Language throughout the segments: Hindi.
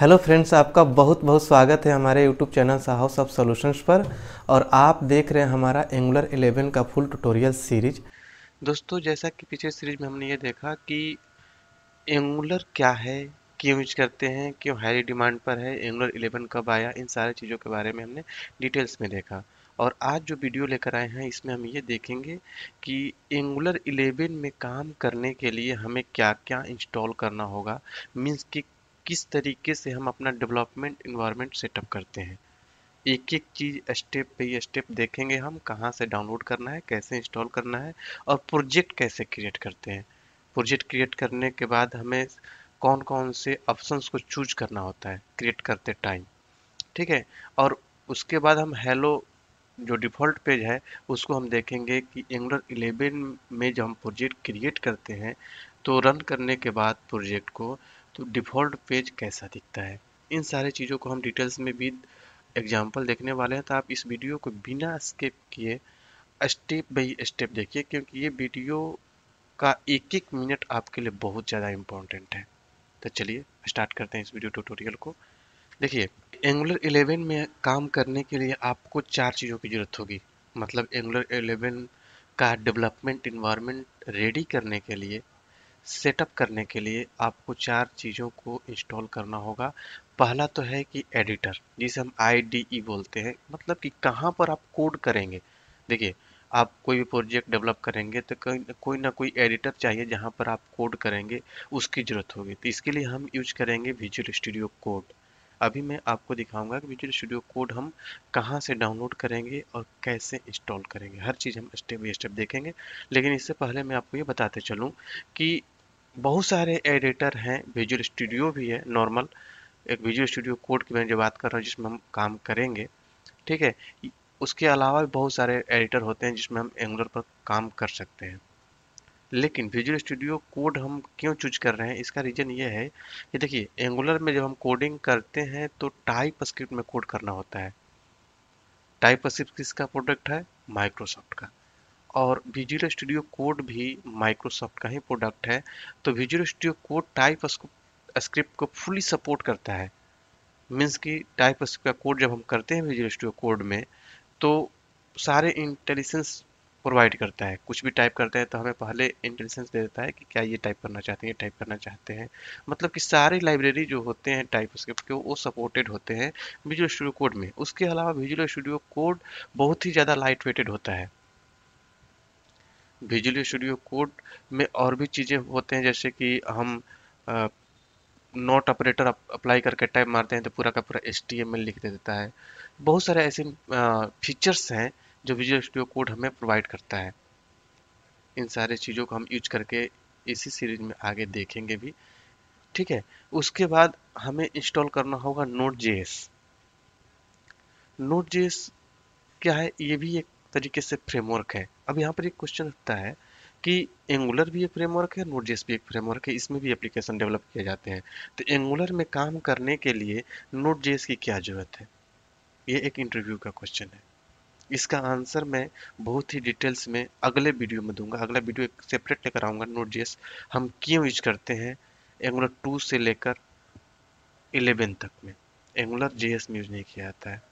हेलो फ्रेंड्स आपका बहुत बहुत स्वागत है हमारे YouTube channel House of Solutions पर और आप देख रहे हैं हमारा एंगुलर 11 का फुल ट्यूटोरियल सीरीज दोस्तों जैसा कि पिछले सीरीज में हमने ये देखा कि एंगुलर क्या है क्यों यूज करते हैं क्यों हाई डिमांड पर है एंगुलर 11 कब आया इन सारे चीज़ों के बारे में हमने डिटेल्स में देखा और आज जो वीडियो लेकर आए हैं इसमें हम ये देखेंगे कि एंगुलर 11 में काम करने के लिए हमें क्या क्या इंस्टॉल करना होगा मीन्स कि किस तरीके से हम अपना डेवलपमेंट इन्वायरमेंट सेटअप करते हैं एक एक चीज़ स्टेप पे स्टेप देखेंगे हम कहाँ से डाउनलोड करना है कैसे इंस्टॉल करना है और प्रोजेक्ट कैसे क्रिएट करते हैं प्रोजेक्ट क्रिएट करने के बाद हमें कौन कौन से ऑप्शंस को चूज करना होता है क्रिएट करते टाइम ठीक है और उसके बाद हम हेलो जो डिफ़ॉल्ट पेज है उसको हम देखेंगे कि एंगुलर इलेवन में जब हम प्रोजेक्ट क्रिएट करते हैं तो रन करने के बाद प्रोजेक्ट को तो डिफ़ॉल्ट पेज कैसा दिखता है इन सारे चीज़ों को हम डिटेल्स में भी एग्जाम्पल देखने वाले हैं तो आप इस वीडियो को बिना स्किप किए स्टेप बाई स्टेप देखिए क्योंकि ये वीडियो का एक एक मिनट आपके लिए बहुत ज़्यादा इम्पोर्टेंट है तो चलिए स्टार्ट करते हैं इस वीडियो ट्यूटोरियल को देखिए एंगुलर 11 में काम करने के लिए आपको चार चीज़ों की ज़रूरत होगी मतलब एंगुलर 11 का डेवलपमेंट इन्वायरमेंट रेडी करने के लिए सेटअप करने के लिए आपको चार चीज़ों को इंस्टॉल करना होगा पहला तो है कि एडिटर जिसे हम आई e बोलते हैं मतलब कि कहाँ पर आप कोड करेंगे देखिए आप कोई भी प्रोजेक्ट डेवलप करेंगे तो कोई ना कोई एडिटर चाहिए जहाँ पर आप कोड करेंगे उसकी ज़रूरत होगी तो इसके लिए हम यूज करेंगे विजुअल स्टूडियो कोड अभी मैं आपको दिखाऊंगा कि विजुअल स्टूडियो कोड हम कहाँ से डाउनलोड करेंगे और कैसे इंस्टॉल करेंगे हर चीज़ हम स्टेप बाई स्टेप देखेंगे लेकिन इससे पहले मैं आपको ये बताते चलूँ कि बहुत सारे एडिटर हैं विजुअल स्टूडियो भी है नॉर्मल एक विजुअल स्टूडियो कोड की मैं जो बात कर रहा हूँ जिसमें हम काम करेंगे ठीक है उसके अलावा भी बहुत सारे एडिटर होते हैं जिसमें हम एंगुलर पर काम कर सकते हैं लेकिन विजुअल स्टूडियो कोड हम क्यों चूज कर रहे हैं इसका रीज़न ये है कि देखिए एंगुलर में जब हम कोडिंग करते हैं तो टाइप स्क्रिप्ट में कोड करना होता है टाइप स्क्रिप्ट किसका प्रोडक्ट है माइक्रोसॉफ्ट का और विजुअल स्टूडियो कोड भी माइक्रोसॉफ्ट का ही प्रोडक्ट है तो Visual Studio Code TypeScript को फुली सपोर्ट करता है मीन्स कि टाइप का कोड जब हम करते हैं विजुअल स्टूडियो कोड में तो सारे इंटेलिजेंस प्रोवाइड करता है कुछ भी टाइप करते हैं तो हमें पहले इंटेलिजेंस दे देता है कि क्या ये टाइप करना चाहते हैं टाइप करना चाहते हैं मतलब कि सारे लाइब्रेरी जो होते हैं टाइप स्क्रिप्ट के वो सपोर्टेड होते हैं विजुअल स्टूडियो कोड में उसके अलावा विजुअल स्टूडियो कोड बहुत ही ज़्यादा लाइट वेटेड होता है विजुअल स्टूडियो कोड में और भी चीज़ें होते हैं जैसे कि हम नोट ऑपरेटर अप्लाई करके टाइप मारते हैं तो पूरा का पूरा एस लिख दे देता है बहुत सारे ऐसे फीचर्स हैं जो विजुअल स्टूडियो कोड हमें प्रोवाइड करता है इन सारे चीज़ों को हम यूज करके इसी सीरीज में आगे देखेंगे भी ठीक है उसके बाद हमें इंस्टॉल करना होगा node J S node J S क्या है ये भी एक तरीके से फ्रेमवर्क है अब यहाँ पर एक क्वेश्चन उठता है कि एंगुलर भी एक फ्रेमवर्क है नोट जेस भी एक फ्रेमवर्क है इसमें भी एप्लीकेशन डेवलप किए जाते हैं तो एंगुलर में काम करने के लिए नोट जेस की क्या जरूरत है ये एक इंटरव्यू का क्वेश्चन है इसका आंसर मैं बहुत ही डिटेल्स में अगले वीडियो में दूंगा अगला वीडियो एक सेपरेट लेकर आऊँगा नोट जेस हम क्यों यूज करते हैं एंगुलर टू से लेकर इलेवन तक में एंगुलर जे में यूज नहीं किया जाता है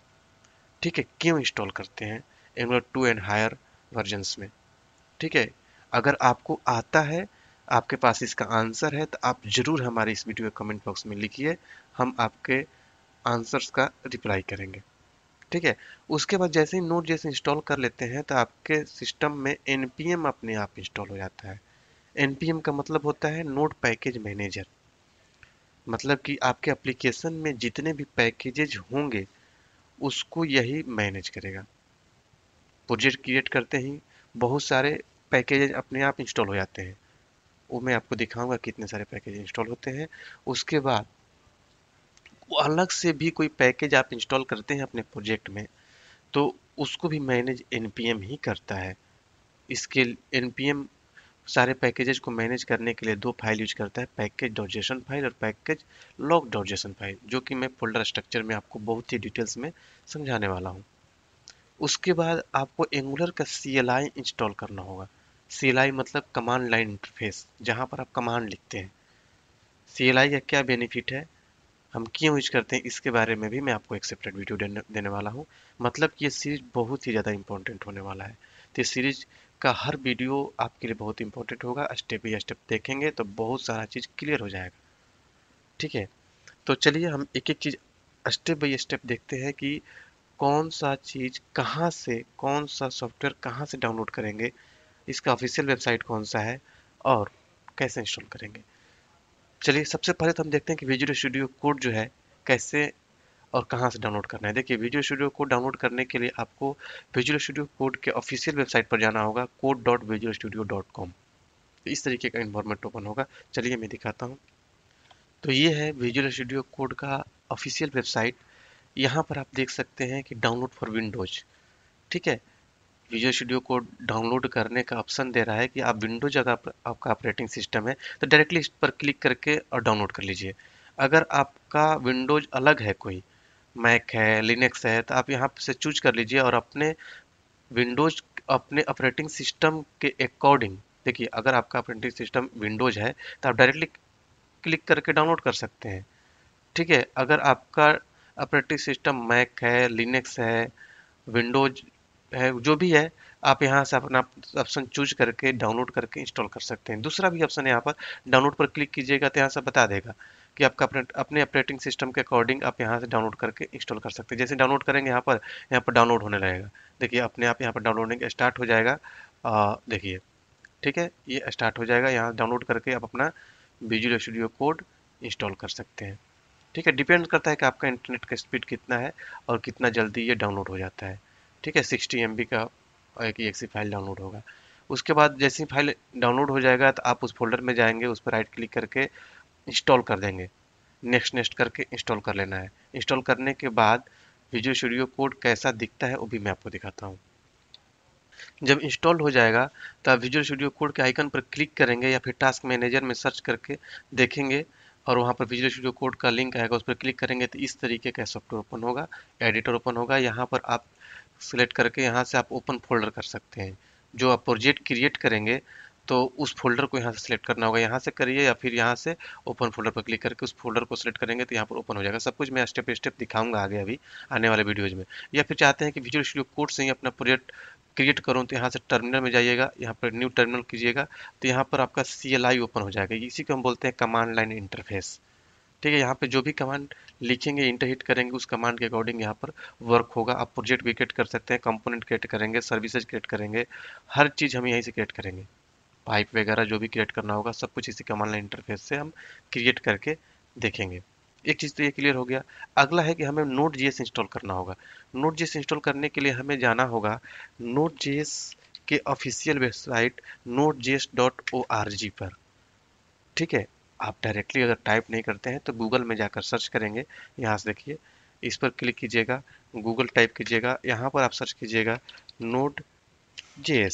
ठीक है क्यों इंस्टॉल करते हैं Angular two and higher versions में ठीक है अगर आपको आता है आपके पास इसका आंसर है तो आप ज़रूर हमारे इस वीडियो के कमेंट बॉक्स में लिखिए हम आपके आंसर्स का रिप्लाई करेंगे ठीक है उसके बाद जैसे ही नोट जैसे इंस्टॉल कर लेते हैं तो आपके सिस्टम में एन अपने आप इंस्टॉल हो जाता है एन का मतलब होता है नोट पैकेज मैनेजर मतलब कि आपके एप्लीकेशन में जितने भी पैकेजेज होंगे उसको यही मैनेज करेगा प्रोजेक्ट क्रिएट करते ही बहुत सारे पैकेजेज अपने आप इंस्टॉल हो जाते हैं वो मैं आपको दिखाऊंगा कितने सारे पैकेज इंस्टॉल होते हैं उसके बाद अलग से भी कोई पैकेज आप इंस्टॉल करते हैं अपने प्रोजेक्ट में तो उसको भी मैनेज एन ही करता है इसके एन सारे पैकेजेज को मैनेज करने के लिए दो फाइल यूज करता है पैकेज डॉजेशन फाइल और पैकेज लॉक डॉजेशन फाइल जो कि मैं फोल्डर स्ट्रक्चर में आपको बहुत ही डिटेल्स में समझाने वाला हूँ उसके बाद आपको एंगुलर का सी इंस्टॉल करना होगा सी मतलब कमांड लाइन इंटरफेस जहाँ पर आप कमांड लिखते हैं सी का क्या बेनिफिट है हम क्यों यूज करते हैं इसके बारे में भी मैं आपको एक सेपरेट वीडियो देने, देने वाला हूँ मतलब कि ये सीरीज बहुत ही ज़्यादा इंपॉर्टेंट होने वाला है तो इस सीरीज का हर वीडियो आपके लिए बहुत इंपॉर्टेंट होगा स्टेप बाई स्टेप देखेंगे तो बहुत सारा चीज़ क्लियर हो जाएगा ठीक है तो चलिए हम एक एक चीज़ स्टेप बाई स्टेप देखते हैं कि कौन सा चीज़ कहाँ से कौन सा सॉफ्टवेयर कहाँ से डाउनलोड करेंगे इसका ऑफिशियल वेबसाइट कौन सा है और कैसे इंस्टॉल करेंगे चलिए सबसे पहले तो हम देखते हैं कि विजुअल स्टूडियो कोड जो है कैसे और कहाँ से डाउनलोड करना है देखिए विजुअल स्टूडियो कोड डाउनलोड करने के लिए आपको विजुअल स्टूडियो कोड के ऑफिशियल वेबसाइट पर जाना होगा code dot Visual Studio dot com तो इस तरीके का इन्वॉर्मेंट ओपन होगा चलिए मैं दिखाता हूँ तो ये है विजुअल स्टूडियो कोड का ऑफिशियल वेबसाइट यहाँ पर आप देख सकते हैं कि डाउनलोड फॉर विंडोज ठीक है विजय स्टूडियो को डाउनलोड करने का ऑप्शन दे रहा है कि आप विंडोज अगर आप, आपका ऑपरेटिंग सिस्टम है तो डायरेक्टली इस पर क्लिक करके और डाउनलोड कर लीजिए अगर आपका विंडोज अलग है कोई मैक है लिनक्स है तो आप यहाँ से चूज कर लीजिए और अपने विंडोज अपने ऑपरेटिंग सिस्टम के अकॉर्डिंग देखिए अगर आपका ऑपरेटिंग सिस्टम विंडोज है तो आप डायरेक्टली क्लिक करके डाउनलोड कर सकते हैं ठीक है अगर आपका ऑपरेटिव सिस्टम मैक है लिनक्स है विंडोज है जो भी है आप यहाँ से अपना ऑप्शन चूज करके डाउनलोड करके इंस्टॉल कर सकते हैं दूसरा भी ऑप्शन यहाँ पर डाउनलोड पर क्लिक कीजिएगा तो यहाँ से बता देगा कि आपका अपने ऑपरेटिंग सिस्टम के अकॉर्डिंग आप यहाँ से डाउनलोड करके इंस्टॉल कर सकते हैं जैसे डाउनलोड करेंगे यहाँ पर यहाँ पर डाउनलोड होने लगेगा देखिए अपने आप यहाँ पर डाउनलोडिंग स्टार्ट हो जाएगा देखिए ठीक है ये स्टार्ट हो जाएगा यहाँ डाउनलोड करके आप अपना विजुअल स्टूडियो कोड इंस्टॉल कर सकते हैं ठीक है डिपेंड करता है कि आपका इंटरनेट का स्पीड कितना है और कितना जल्दी ये डाउनलोड हो जाता है ठीक है सिक्सटी एम का एक एक सी फाइल डाउनलोड होगा उसके बाद जैसी फाइल डाउनलोड हो जाएगा तो आप उस फोल्डर में जाएंगे उस पर राइट क्लिक करके इंस्टॉल कर देंगे नेक्स्ट नेक्स्ट करके इंस्टॉल कर लेना है इंस्टॉल करने के बाद विजुअल स्टूडियो कोड कैसा दिखता है वो भी मैं आपको दिखाता हूँ जब इंस्टॉल हो जाएगा तो आप विजुअल स्टूडियो कोड के आइकन पर क्लिक करेंगे या फिर टास्क मैनेजर में सर्च करके देखेंगे और वहाँ पर विजुअल स्टूडियो कोड का लिंक आएगा उस पर क्लिक करेंगे तो इस तरीके का सॉफ्टवेयर ओपन होगा एडिटर ओपन होगा यहाँ पर आप सिलेक्ट करके यहाँ से आप ओपन फोल्डर कर सकते हैं जो आप प्रोजेक्ट क्रिएट करेंगे तो उस फोल्डर को यहाँ से सिलेक्ट करना होगा यहाँ से करिए या फिर यहाँ से ओपन फोल्डर पर क्लिक करके उस फोल्डर को सिलेक्ट करेंगे तो यहाँ पर ओपन हो जाएगा सब कुछ मैं स्टेप बाई स्टेप दिखाऊंगा आगे अभी आने वाले वीडियोज में या फिर चाहते हैं कि विजुअल स्टूडियो कोड से ही अपना प्रोजेक्ट क्रिएट करूँ तो यहाँ से टर्मिनल में जाइएगा यहाँ पर न्यू टर्मिनल कीजिएगा तो यहाँ पर आपका सी ओपन हो जाएगा इसी को हम बोलते हैं कमांड लाइन इंटरफेस ठीक है यहाँ पे जो भी कमांड लिखेंगे इंटर हिट करेंगे उस कमांड के अकॉर्डिंग यहाँ पर वर्क होगा आप प्रोजेक्ट भी क्रिएट कर सकते हैं कंपोनेंट क्रिएट करेंगे सर्विसेज क्रिएट करेंगे हर चीज़ हम यहीं से क्रिएट करेंगे पाइप वगैरह जो भी क्रिएट करना होगा सब कुछ इसी कमांड लाइन इंटरफेस से हम क्रिएट करके देखेंगे एक चीज़ तो ये क्लियर हो गया अगला है कि हमें नोट जी इंस्टॉल करना होगा नोट जी इंस्टॉल करने के लिए हमें जाना होगा नोट जी के ऑफिशियल वेबसाइट नोट जी पर ठीक है आप डायरेक्टली अगर टाइप नहीं करते हैं तो गूगल में जाकर सर्च करेंगे यहाँ से देखिए इस पर क्लिक कीजिएगा गूगल टाइप कीजिएगा यहाँ पर आप सर्च कीजिएगा नोट जे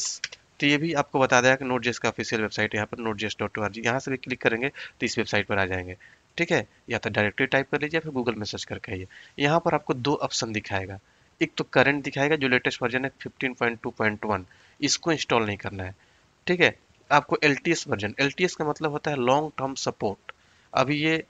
तो ये भी आपको बता देगा कि नोट जेस का ऑफिशियल वेबसाइट यहाँ पर नोट जेस डॉट ओ आर जी यहाँ से भी क्लिक करेंगे तो इस वेबसाइट पर आ जाएंगे ठीक है या तो डायरेक्टली टाइप कर लीजिए या फिर गूगल में सर्च करके आइए यहाँ पर आपको दो ऑप्शन दिखाएगा एक तो करंट दिखाएगा जो लेटेस्ट वर्जन है 15.2.1 इसको इंस्टॉल नहीं करना है ठीक है आपको एल वर्जन एल का मतलब होता है लॉन्ग टर्म सपोर्ट अभी ये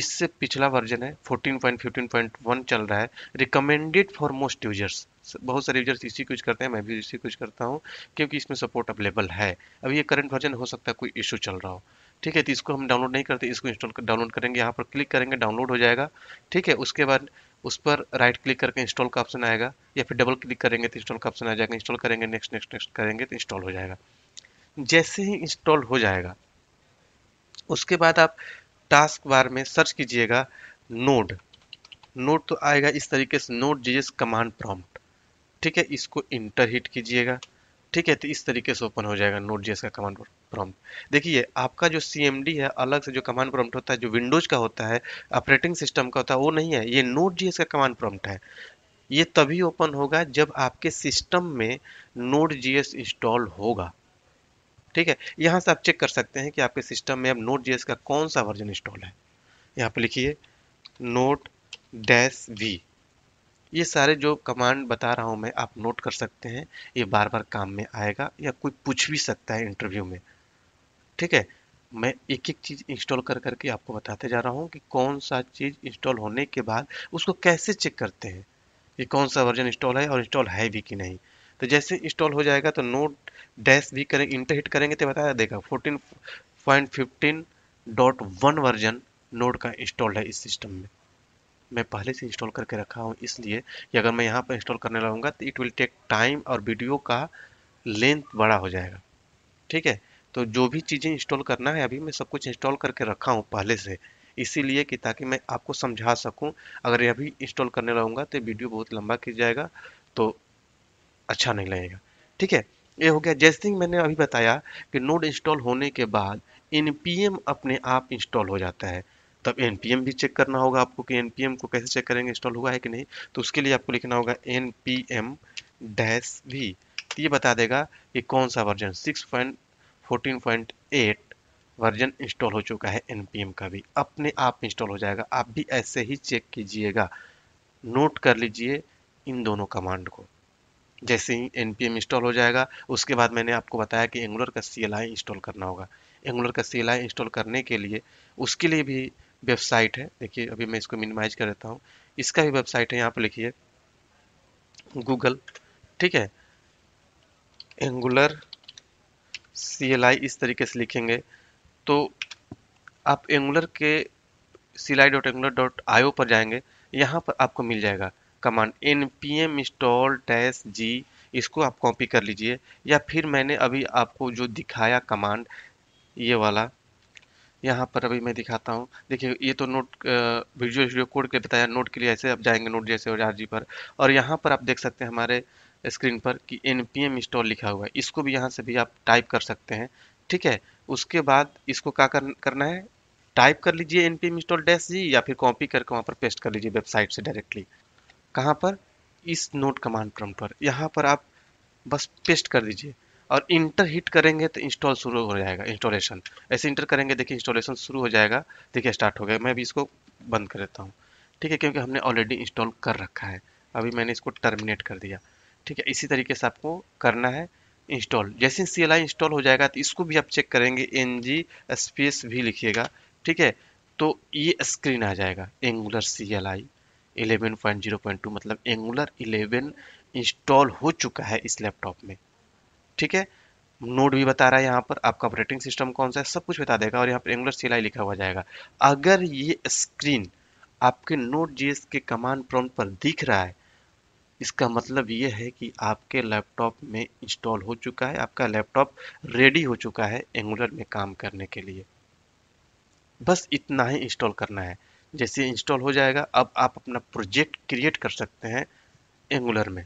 इससे पिछला वर्जन है 14.15.1 चल रहा है रिकमेंडेड फॉर मोस्ट यूजर्स बहुत सारे यूजर्स इसी कुछ करते हैं मैं भी इसी कुछ करता हूँ क्योंकि इसमें सपोर्ट अवेलेबल है अभी ये करंट वर्जन हो सकता है कोई इशू चल रहा हो ठीक है तो इसको हम डाउनलोड नहीं करते इसको इंस्टॉल कर, डाउनलोड करेंगे यहाँ पर क्लिक करेंगे डाउनलोड हो जाएगा ठीक है उसके बाद उस पर राइट क्लिक करके इंस्टॉल का ऑप्शन आएगा या फिर डबल क्लिक करेंगे तो इंस्टॉल का ऑप्शन आ जाएगा इंस्टॉल करेंगे नेक्स्ट नेक्स्ट नेक्स्ट करेंगे तो इंस्टॉल हो जाएगा जैसे ही इंस्टॉल हो जाएगा उसके बाद आप टास्क बार में सर्च कीजिएगा नोड नोड तो आएगा इस तरीके से नोड जीएस कमांड प्रॉम्प्ट ठीक है इसको इंटर हिट कीजिएगा ठीक है तो इस तरीके से ओपन हो जाएगा नोड जेएस का कमांड प्रॉम्प्ट देखिए आपका जो सी है अलग से जो कमांड प्रॉम्प्ट होता है जो विंडोज का होता है ऑपरेटिंग सिस्टम का होता है वो नहीं है ये नोट जी का कमांड प्रॉम्प्ट है ये तभी ओपन होगा जब आपके सिस्टम में नोट जी इंस्टॉल होगा ठीक है यहाँ से आप चेक कर सकते हैं कि आपके सिस्टम में अब नोट जी का कौन सा वर्जन इंस्टॉल है यहाँ पर लिखिए नोट डैश वी ये सारे जो कमांड बता रहा हूँ मैं आप नोट कर सकते हैं ये बार बार काम में आएगा या कोई पूछ भी सकता है इंटरव्यू में ठीक है मैं एक एक चीज़ इंस्टॉल कर करके आपको बताते जा रहा हूँ कि कौन सा चीज़ इंस्टॉल होने के बाद उसको कैसे चेक करते हैं कि कौन सा वर्जन इंस्टॉल है और इंस्टॉल है भी कि नहीं तो जैसे इंस्टॉल हो जाएगा तो नोट डैश भी करें इंटर हिट करेंगे तो बताया देगा fourteen point fifteen dot one version node का इंस्टॉल है इस सिस्टम में मैं पहले से इंस्टॉल करके रखा हूँ इसलिए कि अगर मैं यहाँ पर इंस्टॉल करने लगूंगा तो इट विल टेक टाइम और वीडियो का लेंथ बड़ा हो जाएगा ठीक है तो जो भी चीज़ें इंस्टॉल करना है अभी मैं सब कुछ इंस्टॉल करके रखा हूँ पहले से इसीलिए कि ताकि मैं आपको समझा सकूँ अगर ये अभी इंस्टॉल करने रहूँगा तो वीडियो बहुत लंबा खींच जाएगा तो अच्छा नहीं लगेगा ठीक है ये हो गया जैसे ही मैंने अभी बताया कि नोड इंस्टॉल होने के बाद एन अपने आप इंस्टॉल हो जाता है तब एन भी चेक करना होगा आपको कि एन को कैसे चेक करेंगे इंस्टॉल हुआ है कि नहीं तो उसके लिए आपको लिखना होगा एन पी एम डैश भी तो ये बता देगा कि कौन सा version six point 14.8 version install हो चुका है एन का भी अपने आप इंस्टॉल हो जाएगा आप भी ऐसे ही चेक कीजिएगा नोट कर लीजिए इन दोनों कमांड को जैसे ही एन इंस्टॉल हो जाएगा उसके बाद मैंने आपको बताया कि एंगुलर का सी इंस्टॉल करना होगा एंगुलर का सी इंस्टॉल करने के लिए उसके लिए भी वेबसाइट है देखिए अभी मैं इसको मिनिमाइज कर देता हूँ इसका भी वेबसाइट है यहाँ पर लिखिए गूगल ठीक है एंगुलर सी एल आई इस तरीके से लिखेंगे तो आप एंगुलर के C L I dot Angular dot I O पर जाएंगे यहाँ पर आपको मिल जाएगा command N P M install dash G इसको आप कॉपी कर लीजिए या फिर मैंने अभी आपको जो दिखाया कमांड ये वाला यहाँ पर अभी मैं दिखाता हूँ देखिए ये तो नोट वीडियो कोड के बताया नोट के लिए ऐसे आप जाएंगे नोट जैसे और आर पर और यहाँ पर आप देख सकते हैं हमारे स्क्रीन पर कि एन पी एम इंस्टॉल लिखा हुआ है इसको भी यहाँ से भी आप टाइप कर सकते हैं ठीक है उसके बाद इसको क्या करना है टाइप कर लीजिए N P M install dash G या फिर कॉपी करके वहाँ पर पेस्ट कर लीजिए वेबसाइट से डायरेक्टली कहाँ पर इस नोट कमांड क्रम पर यहाँ पर आप बस पेस्ट कर दीजिए और इंटर हिट करेंगे तो इंस्टॉल शुरू हो जाएगा इंस्टॉलेशन ऐसे इंटर करेंगे देखिए इंस्टॉलेशन शुरू हो जाएगा देखिए स्टार्ट हो गया मैं भी इसको बंद कर देता हूँ ठीक है क्योंकि हमने ऑलरेडी इंस्टॉल कर रखा है अभी मैंने इसको टर्मिनेट कर दिया ठीक है इसी तरीके से आपको करना है इंस्टॉल जैसे ही सी एल आई इंस्टॉल हो जाएगा तो इसको भी आप चेक करेंगे एन जी स्पेस भी लिखिएगा ठीक है तो ये स्क्रीन आ जाएगा Angular C L I eleven point zero point two मतलब एंगुलर इलेवन इंस्टॉल हो चुका है इस लैपटॉप में ठीक है नोट भी बता रहा है यहाँ पर आपका ऑपरेटिंग सिस्टम कौन सा है सब कुछ बता देगा और यहाँ पर एंगुलर सी एल आई लिखा हुआ जाएगा अगर ये स्क्रीन आपके नोट जी के कमांड प्रॉम्प्ट पर दिख रहा है इसका मतलब ये है कि आपके लैपटॉप में इंस्टॉल हो चुका है आपका लैपटॉप रेडी हो चुका है एंगुलर में काम करने के लिए बस इतना ही इंस्टॉल करना है जैसे इंस्टॉल हो जाएगा अब आप अपना प्रोजेक्ट क्रिएट कर सकते हैं एंगुलर में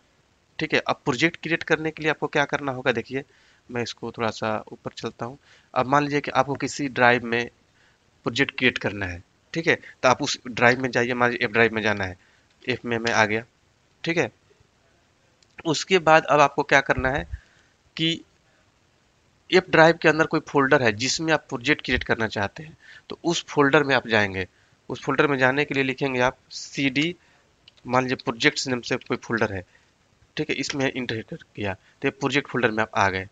ठीक है अब प्रोजेक्ट क्रिएट करने के लिए आपको क्या करना होगा देखिए मैं इसको थोड़ा सा ऊपर चलता हूँ अब मान लीजिए कि आपको किसी ड्राइव में प्रोजेक्ट क्रिएट करना है ठीक है तो आप उस ड्राइव में जाइए मान लीजिए एफ ड्राइव में जाना है एफ में मैं आ गया ठीक है उसके बाद अब आपको क्या करना है कि एफ ड्राइव के अंदर कोई फोल्डर है जिसमें आप प्रोजेक्ट क्रिएट करना चाहते हैं तो उस फोल्डर में आप जाएंगे उस फोल्डर में जाने के लिए लिखेंगे आप सी डी मान लीजिए प्रोजेक्ट्स नाम से कोई फोल्डर है ठीक है इसमें इंटर किया तो ये प्रोजेक्ट फोल्डर में आप आ गए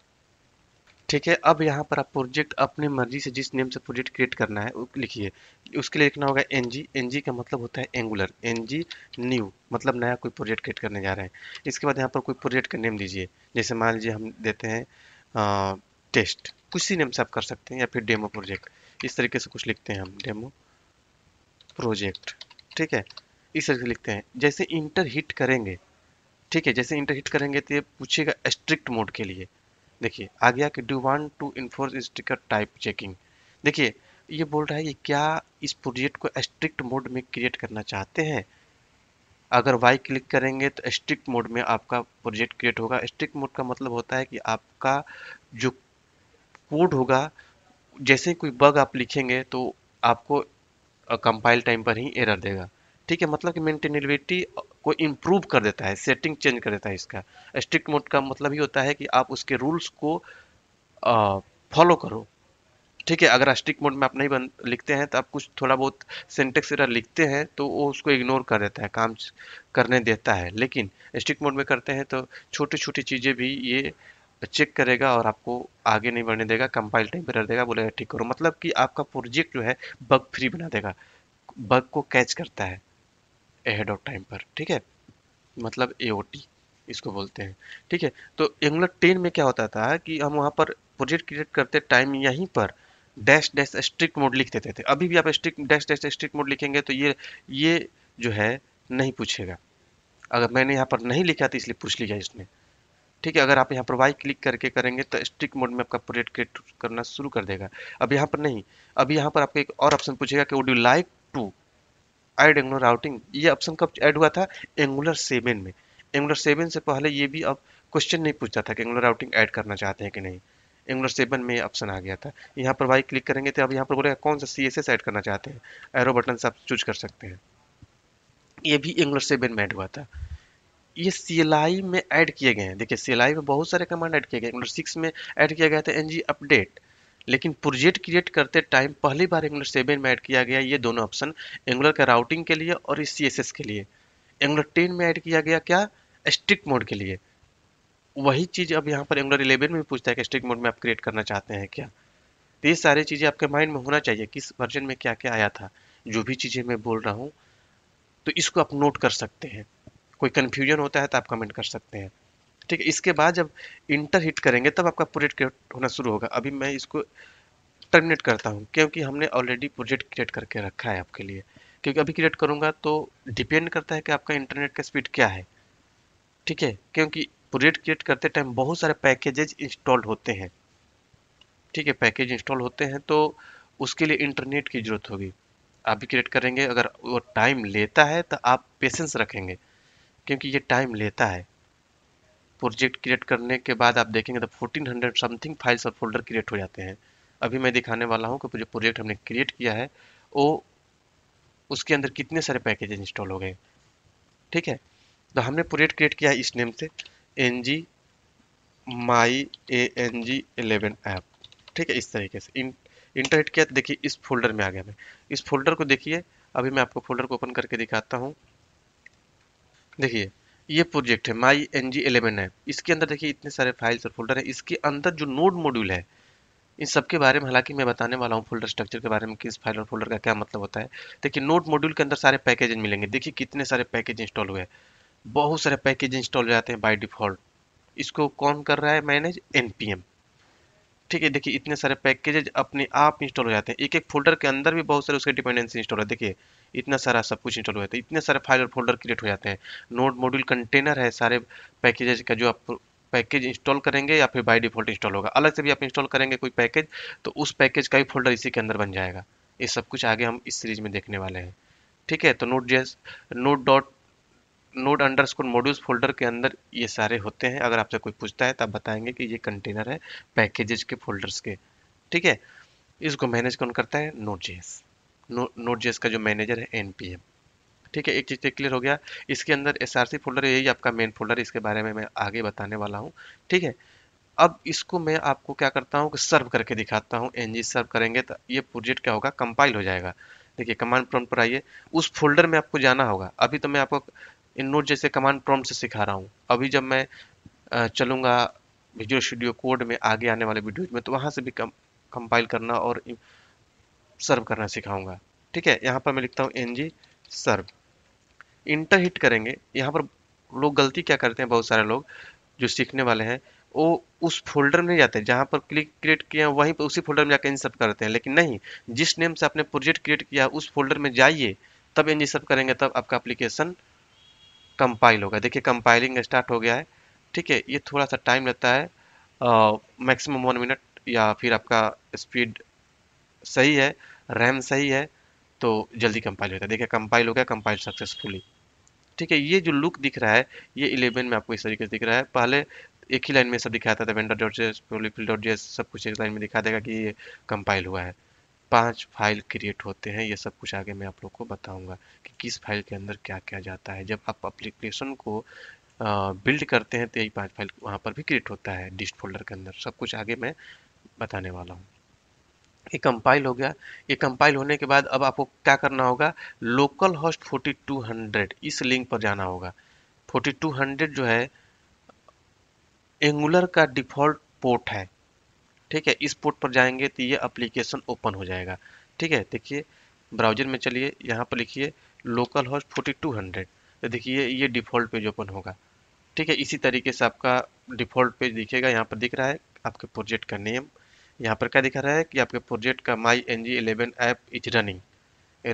ठीक है अब यहाँ पर आप प्रोजेक्ट अपने मर्जी से जिस नेम से प्रोजेक्ट क्रिएट करना है लिखिए उसके लिए लिखना होगा एन जी एन जी का मतलब होता है एंगुलर एन जी न्यू मतलब नया कोई प्रोजेक्ट क्रिएट करने जा रहे हैं इसके बाद यहाँ पर कोई प्रोजेक्ट का नेम दीजिए जैसे मान लीजिए हम देते हैं आ, टेस्ट ही नेम से आप कर सकते हैं या फिर डेमो प्रोजेक्ट इस तरीके से कुछ लिखते हैं हम डेमो प्रोजेक्ट ठीक है इस तरीके से लिखते हैं जैसे इंटर हिट करेंगे ठीक है जैसे इंटर हिट करेंगे तो ये पूछेगा स्ट्रिक्ट मोड के लिए देखिए आ गया कि do want to enforce stricter type checking देखिए ये बोल रहा है कि क्या इस प्रोजेक्ट को स्ट्रिक्ट मोड में क्रिएट करना चाहते हैं अगर वाई क्लिक करेंगे तो स्ट्रिक्ट मोड में आपका प्रोजेक्ट क्रिएट होगा स्ट्रिक्ट मोड का मतलब होता है कि आपका जो कोड होगा जैसे कोई बग आप लिखेंगे तो आपको कंपाइल टाइम पर ही एरर देगा ठीक है मतलब कि मेंटेनेबिलिटी को इम्प्रूव कर देता है सेटिंग चेंज कर देता है इसका स्ट्रिक्ट मोड का मतलब ही होता है कि आप उसके रूल्स को फॉलो करो ठीक है अगर स्ट्रिक्ट मोड में आप नहीं बन लिखते हैं तो आप कुछ थोड़ा बहुत सेंटेक्स एरर लिखते हैं तो वो उसको इग्नोर कर देता है काम करने देता है लेकिन स्ट्रिक्ट मोड में करते हैं तो छोटी छोटी चीज़ें भी ये चेक करेगा और आपको आगे नहीं बढ़ने देगा कंपाइल टाइम एरर देगा बोलेगा ठीक करो मतलब कि आपका प्रोजेक्ट जो है बग फ्री बना देगा बग को कैच करता है एहेड ऑफ टाइम पर ठीक है मतलब ए इसको बोलते हैं ठीक है तो एंगुलर मतलब टेन में क्या होता था कि हम वहाँ पर प्रोजेक्ट क्रिएट करते टाइम यहीं पर डैश डैश स्ट्रिक्ट मोड लिख देते थे अभी भी आप strict dash dash strict mode लिखेंगे तो ये ये जो है नहीं पूछेगा अगर मैंने यहाँ पर नहीं लिखा था तो इसलिए पूछ लिया इसने ठीक है अगर आप यहाँ पर वाई क्लिक करके करेंगे तो स्ट्रिक मोड में आपका प्रोजेक्ट क्रिएट करना शुरू कर देगा अब यहाँ पर नहीं अब यहाँ पर आपको एक और ऑप्शन पूछेगा कि would you like to add Angular routing ये ऑप्शन कब ऐड हुआ था एंगुलर सेवन में एंगुलर सेवन से पहले ये भी अब क्वेश्चन नहीं पूछता था कि एंगुलर राउटिंग ऐड करना चाहते हैं कि नहीं एंगुलर सेवन में ऑप्शन आ गया था यहाँ पर भाई क्लिक करेंगे तो अब यहाँ पर बोलेगा कौन सा सी एस एस ऐड करना चाहते हैं एरो बटन से आप चूज कर सकते हैं ये भी एंगुलर सेवन में ऐड हुआ था ये सी एल आई में ऐड किए गए हैं देखिए सी एल आई में बहुत सारे कमांड ऐड किए गए एंगुलर सिक्स में ऐड किया गया था एन जी अपडेट लेकिन प्रोजेक्ट क्रिएट करते टाइम पहली बार एंगुलर सेवन में ऐड किया गया ये दोनों ऑप्शन एंगुलर के राउटिंग के लिए और इस सी के लिए एंगुलर टेन में ऐड किया गया क्या स्ट्रिक्ट मोड के लिए वही चीज़ अब यहाँ पर एंगुलर इलेवन में भी पूछता है कि स्ट्रिक्ट मोड में आप क्रिएट करना चाहते हैं क्या तो ये सारी चीज़ें आपके माइंड में होना चाहिए किस वर्जन में क्या क्या आया था जो भी चीज़ें मैं बोल रहा हूँ तो इसको आप नोट कर सकते हैं कोई कन्फ्यूजन होता है तो आप कमेंट कर सकते हैं ठीक है इसके बाद जब इंटर हिट करेंगे तब आपका प्रोजेक्ट क्रिएट होना शुरू होगा अभी मैं इसको टर्मिनेट करता हूँ क्योंकि हमने ऑलरेडी प्रोजेक्ट क्रिएट करके रखा है आपके लिए क्योंकि अभी क्रिएट करूँगा तो डिपेंड करता है कि आपका इंटरनेट का स्पीड क्या है ठीक है क्योंकि प्रोजेक्ट क्रिएट करते टाइम बहुत सारे पैकेजेज इंस्टॉल होते हैं ठीक है पैकेज इंस्टॉल होते हैं तो उसके लिए इंटरनेट की ज़रूरत होगी आप भी क्रिएट करेंगे अगर वो टाइम लेता है तो आप पेशेंस रखेंगे क्योंकि ये टाइम लेता है प्रोजेक्ट क्रिएट करने के बाद आप देखेंगे तो फोर्टीन हंड्रेड समथिंग फाइल्स और फोल्डर क्रिएट हो जाते हैं अभी मैं दिखाने वाला हूँ कि जो प्रोजेक्ट हमने क्रिएट किया है वो उसके अंदर कितने सारे पैकेज इंस्टॉल हो गए ठीक है तो हमने प्रोजेक्ट क्रिएट किया है इस नेम से N G my A N G eleven app ठीक है इस तरीके से इन इंटरनेट किया तो देखिए इस फोल्डर में आ गया मैं इस फोल्डर को देखिए अभी मैं आपको फोल्डर को ओपन करके दिखाता हूँ देखिए ये प्रोजेक्ट है माई एन जी एलेवन है इसके अंदर देखिए इतने सारे फाइल्स और फोल्डर है इसके अंदर जो नोड मॉड्यूल है इन सब के बारे में हालांकि मैं बताने वाला हूँ फोल्डर स्ट्रक्चर के बारे में किस फाइल और फोल्डर का क्या मतलब होता है देखिए नोट मॉड्यूल के अंदर सारे पैकेज मिलेंगे देखिए कितने सारे पैकेज इंस्टॉल हुए हैं बहुत सारे पैकेज इंस्टॉल हो जाते हैं बाई डिफॉल्ट इसको कौन कर रहा है मैनेज एन ठीक है देखिए इतने सारे पैकेजेज अपने आप इंस्टॉल हो जाते हैं एक एक फोल्डर के अंदर भी बहुत सारे उसके डिपेंडेंसी इंस्टॉल है देखिए इतना सारा सब कुछ इंस्टॉल हो जाता है इतने सारे फाइल और फोल्डर क्रिएट हो जाते हैं नोट मॉड्यूल कंटेनर है सारे पैकेजेज का जो आप पैकेज इंस्टॉल करेंगे या फिर बाय डिफॉल्ट इंस्टॉल होगा अलग से भी आप इंस्टॉल करेंगे कोई पैकेज तो उस पैकेज का ही फोल्डर इसी के अंदर बन जाएगा ये सब कुछ आगे हम इस सीरीज में देखने वाले हैं ठीक है तो node JS node dot node underscore modules folder के अंदर ये सारे होते हैं अगर आपसे कोई पूछता है तो आप बताएंगे कि ये कंटेनर है पैकेजेज के फोल्डर्स के ठीक है इसको मैनेज कौन करता है नोट जेस नोट जेस का जो मैनेजर है एम ठीक है एक चीज़ क्लियर तो हो गया इसके अंदर एस फोल्डर यही आपका मेन फोल्डर इसके बारे में मैं आगे बताने वाला हूँ ठीक है अब इसको मैं आपको क्या करता हूँ कि सर्व करके दिखाता हूँ एन सर्व करेंगे तो ये प्रोजेक्ट क्या होगा कंपाइल हो जाएगा देखिए कमांड प्रॉम्प्ट पर आइए उस फोल्डर में आपको जाना होगा अभी तो मैं आपको इन नोट जैसे कमांड प्रॉम्प्ट से सिखा रहा हूँ अभी जब मैं चलूँगा विजुअल स्टूडियो कोड में आगे आने वाले वीडियोज में तो वहाँ से भी कम कंपाइल करना और सर्व करना सिखाऊंगा ठीक है यहाँ पर मैं लिखता हूँ N G serve enter hit करेंगे यहाँ पर लोग गलती क्या करते हैं बहुत सारे लोग जो सीखने वाले हैं वो उस फोल्डर में जाते हैं जहाँ पर क्लिक क्रिएट किया वहीं पर उसी फोल्डर में जाकर सब करते हैं लेकिन नहीं जिस नेम से आपने प्रोजेक्ट क्रिएट किया उस फोल्डर में जाइए तब एन सब करेंगे तब आपका अप्लीकेशन कंपाइल होगा देखिए कंपाइलिंग स्टार्ट हो गया है ठीक है ये थोड़ा सा टाइम लगता है मैक्सिमम वन मिनट या फिर आपका स्पीड सही है रैम सही है तो जल्दी कंपाइल होता है देखिए कंपाइल हो गया कंपाइल सक्सेसफुली ठीक है ये जो लुक दिख रहा है ये इलेवन में आपको इस तरीके से दिख रहा है पहले एक ही लाइन में सब दिखाता था वेंडर डॉट जेस पोलीफिल डॉट जेस सब कुछ एक लाइन में दिखा देगा कि ये कंपाइल हुआ है पांच फाइल क्रिएट होते हैं ये सब कुछ आगे मैं आप लोग को बताऊंगा कि किस फाइल के अंदर क्या क्या जाता है जब आप अप्लीकेशन को बिल्ड करते हैं तो यही पाँच फाइल वहाँ पर भी क्रिएट होता है डिस्ट फोल्डर के अंदर सब कुछ आगे मैं बताने वाला हूँ ये कंपाइल हो गया ये कंपाइल होने के बाद अब आपको क्या करना होगा लोकल होस्ट 4200 इस लिंक पर जाना होगा 4200 जो है एंगुलर का डिफ़ॉल्ट पोर्ट है ठीक है इस पोर्ट पर जाएंगे तो ये अप्लीकेशन ओपन हो जाएगा ठीक है देखिए ब्राउजर में चलिए यहाँ पर लिखिए local host forty two hundred तो देखिए ये डिफ़ॉल्ट पेज ओपन होगा ठीक है इसी तरीके से आपका डिफ़ॉल्ट पेज दिखेगा यहाँ पर दिख रहा है आपके प्रोजेक्ट का नेम यहाँ पर क्या दिखा रहा है कि आपके प्रोजेक्ट का my N G eleven app is running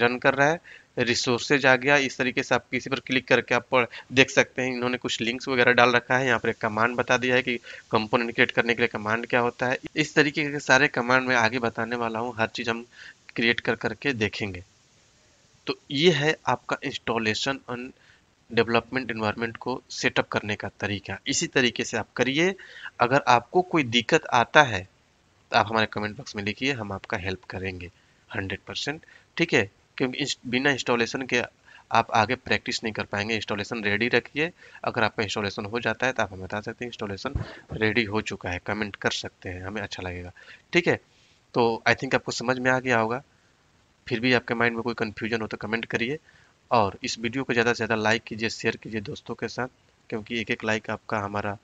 run कर रहा है रिसोर्सेज आ गया इस तरीके से आप किसी पर क्लिक करके आप देख सकते हैं इन्होंने कुछ लिंक्स वगैरह डाल रखा है यहाँ पर एक कमांड बता दिया है कि कंपोनेंट क्रिएट करने के लिए कमांड क्या होता है इस तरीके के सारे कमांड मैं आगे बताने वाला हूँ हर चीज़ हम क्रिएट कर करके देखेंगे तो ये है आपका इंस्टॉलेशन ऑन डेवलपमेंट इन्वायरमेंट को सेटअप करने का तरीका इसी तरीके से आप करिए अगर आपको कोई दिक्कत आता है आप हमारे कमेंट बॉक्स में लिखिए हम आपका हेल्प करेंगे हंड्रेड परसेंट ठीक है क्योंकि बिना इंस्टॉलेशन के आप आगे प्रैक्टिस नहीं कर पाएंगे इंस्टॉलेशन रेडी रखिए अगर आपका इंस्टॉलेशन हो जाता है तो आप हमें बता सकते हैं इंस्टॉलेशन रेडी हो चुका है कमेंट कर सकते हैं हमें अच्छा लगेगा ठीक है तो आई थिंक आपको समझ में आ गया होगा फिर भी आपके माइंड में कोई कन्फ्यूजन हो तो कमेंट करिए और इस वीडियो को ज़्यादा से ज़्यादा लाइक कीजिए शेयर कीजिए दोस्तों के साथ क्योंकि एक एक लाइक आपका हमारा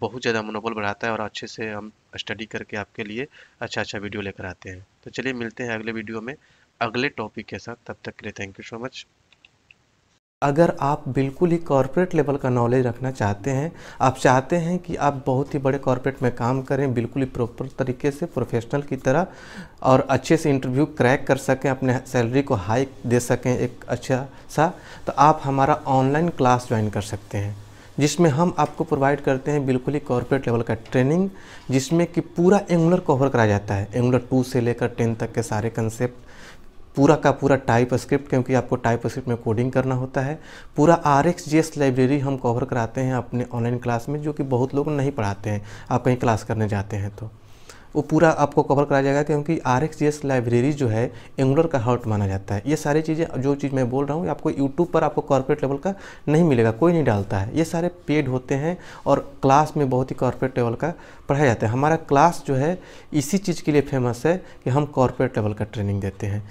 बहुत ज़्यादा मनोबल बढ़ाता है और अच्छे से हम स्टडी करके आपके लिए अच्छा अच्छा वीडियो लेकर आते हैं तो चलिए मिलते हैं अगले वीडियो में अगले टॉपिक के साथ तब तक के लिए थैंक यू सो मच अगर आप बिल्कुल ही कॉरपोरेट लेवल का नॉलेज रखना चाहते हैं आप चाहते हैं कि आप बहुत ही बड़े कॉरपोरेट में काम करें बिल्कुल ही प्रॉपर तरीके से प्रोफेशनल की तरह और अच्छे से इंटरव्यू क्रैक कर सकें अपने सैलरी को हाई दे सकें एक अच्छा सा तो आप हमारा ऑनलाइन क्लास ज्वाइन कर सकते हैं जिसमें हम आपको प्रोवाइड करते हैं बिल्कुल ही कॉरपोरेट लेवल का ट्रेनिंग जिसमें कि पूरा एंगुलर कवर कराया जाता है एंगुलर टू से लेकर टेन तक के सारे कंसेप्ट पूरा का पूरा टाइप स्क्रिप्ट क्योंकि आपको टाइप स्क्रिप्ट में कोडिंग करना होता है पूरा R X J S library हम कवर कराते हैं अपने ऑनलाइन क्लास में जो कि बहुत लोग नहीं पढ़ाते हैं आप कहीं क्लास करने जाते हैं तो वो पूरा आपको कवर कराया जाएगा क्योंकि आर एक्स लाइब्रेरी जो है एंगुलर का हार्ट माना जाता है ये सारी चीज़ें जो चीज़ मैं बोल रहा हूँ आपको यूट्यूब पर आपको कॉर्पोरेट लेवल का नहीं मिलेगा कोई नहीं डालता है ये सारे पेड होते हैं और क्लास में बहुत ही कॉर्पोरेट लेवल का पढ़ाया जाता है हमारा क्लास जो है इसी चीज़ के लिए फेमस है कि हम कॉर्पोरेट लेवल का ट्रेनिंग देते हैं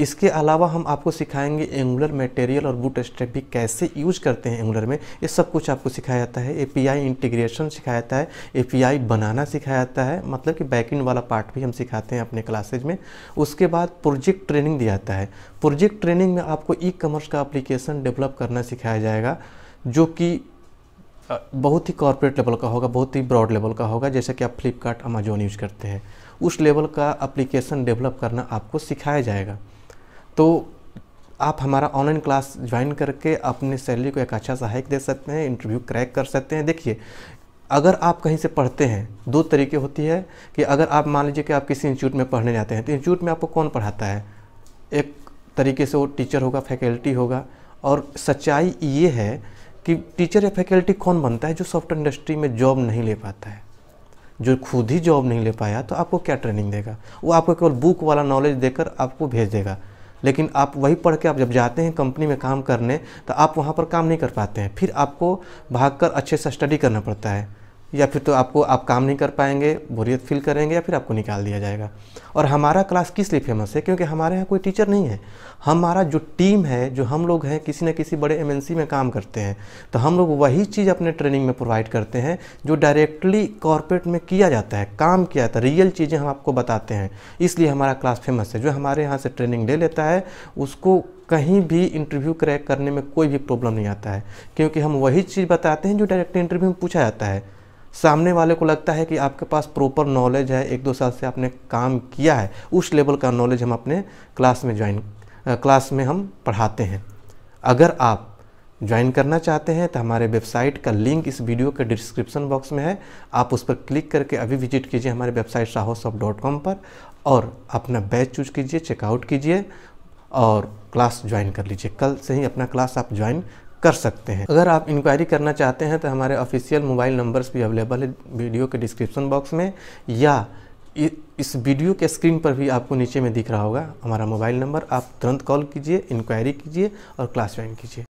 इसके अलावा हम आपको सिखाएंगे एंगुलर मटेरियल और बूट स्ट्रेप भी कैसे यूज़ करते हैं एंगुलर में ये सब कुछ आपको सिखाया जाता है ए इंटीग्रेशन सिखाया जाता है ए बनाना सिखाया जाता है मतलब कि बैकिंड वाला पार्ट भी हम सिखाते हैं अपने क्लासेज में उसके बाद प्रोजेक्ट ट्रेनिंग दिया जाता है प्रोजेक्ट ट्रेनिंग में आपको ई कॉमर्स का अप्लीकेशन डेवलप करना सिखाया जाएगा जो कि बहुत ही कॉरपोरेट लेवल का होगा बहुत ही ब्रॉड लेवल का होगा जैसे कि आप फ्लिपकार्ट अमेजोन यूज़ करते हैं उस लेवल का एप्लीकेशन डेवलप करना आपको सिखाया जाएगा तो आप हमारा ऑनलाइन क्लास ज्वाइन करके अपने सैलरी को एक अच्छा सहायक दे सकते हैं इंटरव्यू क्रैक कर सकते हैं देखिए अगर आप कहीं से पढ़ते हैं दो तरीके होती है कि अगर आप मान लीजिए कि आप किसी इंस्टीट्यूट में पढ़ने जाते हैं तो इंस्टीट्यूट में आपको कौन पढ़ाता है एक तरीके से वो टीचर होगा फैकल्टी होगा और सच्चाई ये है कि टीचर या फैकल्टी कौन बनता है जो सॉफ्टवेयर इंडस्ट्री में जॉब नहीं ले पाता है जो खुद ही जॉब नहीं ले पाया तो आपको क्या ट्रेनिंग देगा वो आपको केवल बुक वाला नॉलेज देकर आपको भेज देगा लेकिन आप वही पढ़ के आप जब जाते हैं कंपनी में काम करने तो आप वहाँ पर काम नहीं कर पाते हैं फिर आपको भागकर अच्छे से स्टडी करना पड़ता है या फिर तो आपको आप काम नहीं कर पाएंगे बोरियत फील करेंगे या फिर आपको निकाल दिया जाएगा और हमारा क्लास किस लिए फेमस है क्योंकि हमारे यहाँ कोई टीचर नहीं है हमारा जो टीम है जो हम लोग हैं किसी न किसी बड़े एमएनसी में काम करते हैं तो हम लोग वही चीज़ अपने ट्रेनिंग में प्रोवाइड करते हैं जो डायरेक्टली कॉरपोरेट में किया जाता है काम किया जाता है रियल चीज़ें हम आपको बताते हैं इसलिए हमारा क्लास फेमस है जो हमारे यहाँ से ट्रेनिंग ले लेता है उसको कहीं भी इंटरव्यू क्रैक करने में कोई भी प्रॉब्लम नहीं आता है क्योंकि हम वही चीज़ बताते हैं जो डायरेक्टली इंटरव्यू में पूछा जाता है सामने वाले को लगता है कि आपके पास प्रॉपर नॉलेज है एक दो साल से आपने काम किया है उस लेवल का नॉलेज हम अपने क्लास में ज्वाइन क्लास में हम पढ़ाते हैं अगर आप ज्वाइन करना चाहते हैं तो हमारे वेबसाइट का लिंक इस वीडियो के डिस्क्रिप्शन बॉक्स में है आप उस पर क्लिक करके अभी विजिट कीजिए हमारे वेबसाइट कॉम पर और अपना बैच चूज कीजिए चेकआउट कीजिए और क्लास ज्वाइन कर लीजिए कल से ही अपना क्लास आप ज्वाइन कर सकते हैं अगर आप इंक्वायरी करना चाहते हैं तो हमारे ऑफिशियल मोबाइल नंबर्स भी अवेलेबल है वीडियो के डिस्क्रिप्शन बॉक्स में या इस वीडियो के स्क्रीन पर भी आपको नीचे में दिख रहा होगा हमारा मोबाइल नंबर आप तुरंत कॉल कीजिए इंक्वायरी कीजिए और क्लास ज्वाइन कीजिए